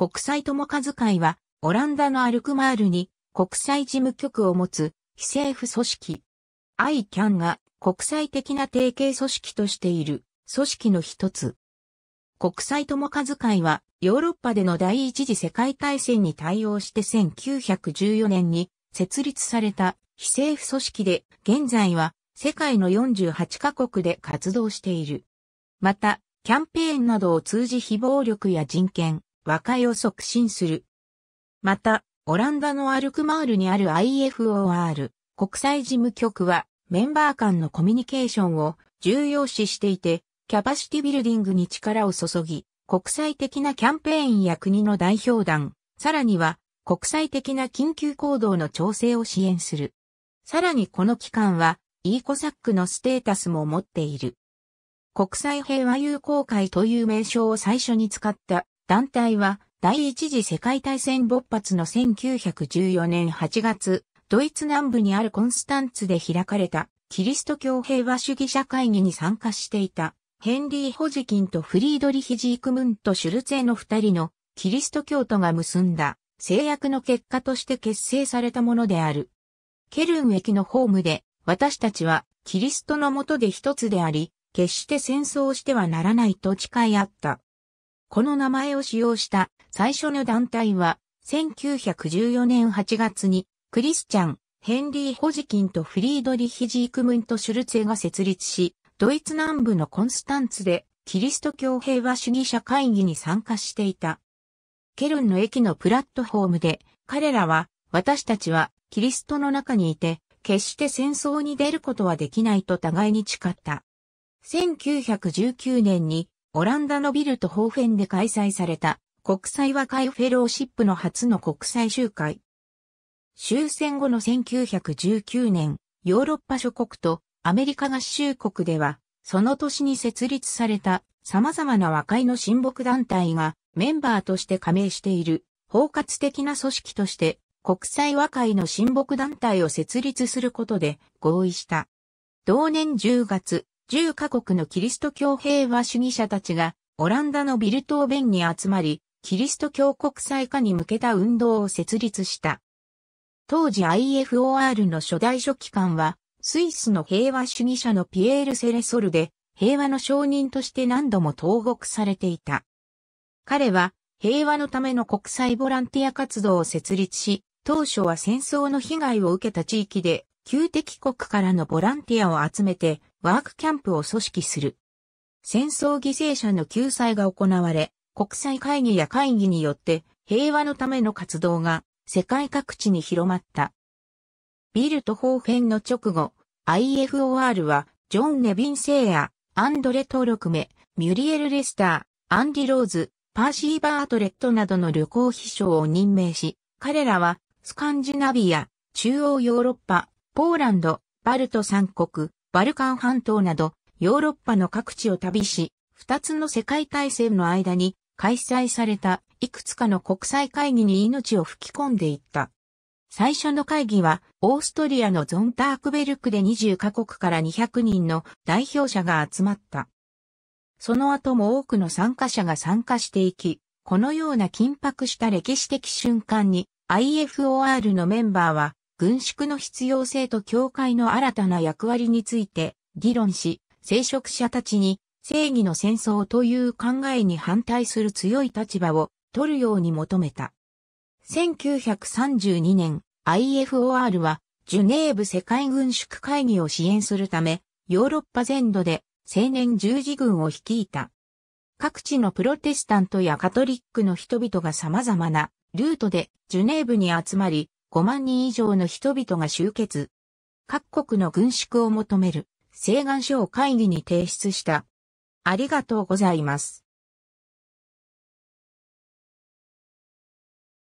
国際友和会は、オランダのアルクマールに国際事務局を持つ非政府組織。ICAN が国際的な提携組織としている組織の一つ。国際友和会はヨーロッパでの第一次世界大戦に対応して1914年に設立された非政府組織で現在は世界の48カ国で活動している。また、キャンペーンなどを通じ非暴力や人権、和解を促進する。また、オランダのアルクマールにある IFOR、国際事務局は、メンバー間のコミュニケーションを重要視していて、キャパシティビルディングに力を注ぎ、国際的なキャンペーンや国の代表団、さらには国際的な緊急行動の調整を支援する。さらにこの機関は、e ーコサックのステータスも持っている。国際平和友好会という名称を最初に使った団体は第一次世界大戦勃発の1914年8月、ドイツ南部にあるコンスタンツで開かれたキリスト教平和主義者会議に参加していたヘンリー・ホジキンとフリードリヒ・ジークムント・シュルツェの二人のキリスト教徒が結んだ制約の結果として結成されたものである。ケルン駅のホームで私たちはキリストのもとで一つであり、決して戦争してはならないと誓い合った。この名前を使用した最初の団体は、1914年8月に、クリスチャン、ヘンリー・ホジキンとフリードリヒ・ジークムント・シュルツェが設立し、ドイツ南部のコンスタンツで、キリスト教平和主義者会議に参加していた。ケルンの駅のプラットフォームで、彼らは、私たちは、キリストの中にいて、決して戦争に出ることはできないと互いに誓った。1919年にオランダのビルトホーフェンで開催された国際和解フェローシップの初の国際集会。終戦後の1919年、ヨーロッパ諸国とアメリカ合衆国では、その年に設立された様々な和解の親睦団体がメンバーとして加盟している包括的な組織として国際和解の親睦団体を設立することで合意した。同年10月、10カ国のキリスト教平和主義者たちが、オランダのビルトーベンに集まり、キリスト教国際化に向けた運動を設立した。当時 IFOR の初代書記官は、スイスの平和主義者のピエール・セレソルで、平和の証人として何度も投獄されていた。彼は、平和のための国際ボランティア活動を設立し、当初は戦争の被害を受けた地域で、旧敵国からのボランティアを集めて、ワークキャンプを組織する。戦争犠牲者の救済が行われ、国際会議や会議によって平和のための活動が世界各地に広まった。ビルト方編の直後、IFOR はジョン・ネビン・セイヤ、アンドレ・トロクメ、ミュリエル・レスター、アンディ・ローズ、パーシー・バートレットなどの旅行秘書を任命し、彼らはスカンジナビア、中央ヨーロッパ、ポーランド、バルト三国、バルカン半島など、ヨーロッパの各地を旅し、二つの世界大戦の間に開催されたいくつかの国際会議に命を吹き込んでいった。最初の会議は、オーストリアのゾンタークベルクで20カ国から200人の代表者が集まった。その後も多くの参加者が参加していき、このような緊迫した歴史的瞬間に IFOR のメンバーは軍縮の必要性と教会の新たな役割について議論し、聖職者たちに正義の戦争という考えに反対する強い立場を取るように求めた。1932年 IFOR はジュネーブ世界軍縮会議を支援するためヨーロッパ全土で青年十字軍を率いた。各地のプロテスタントやカトリックの人々が様々なルートでジュネーブに集まり、5万人以上の人々が集結。各国の軍縮を求める、請願書を会議に提出した。ありがとうございます。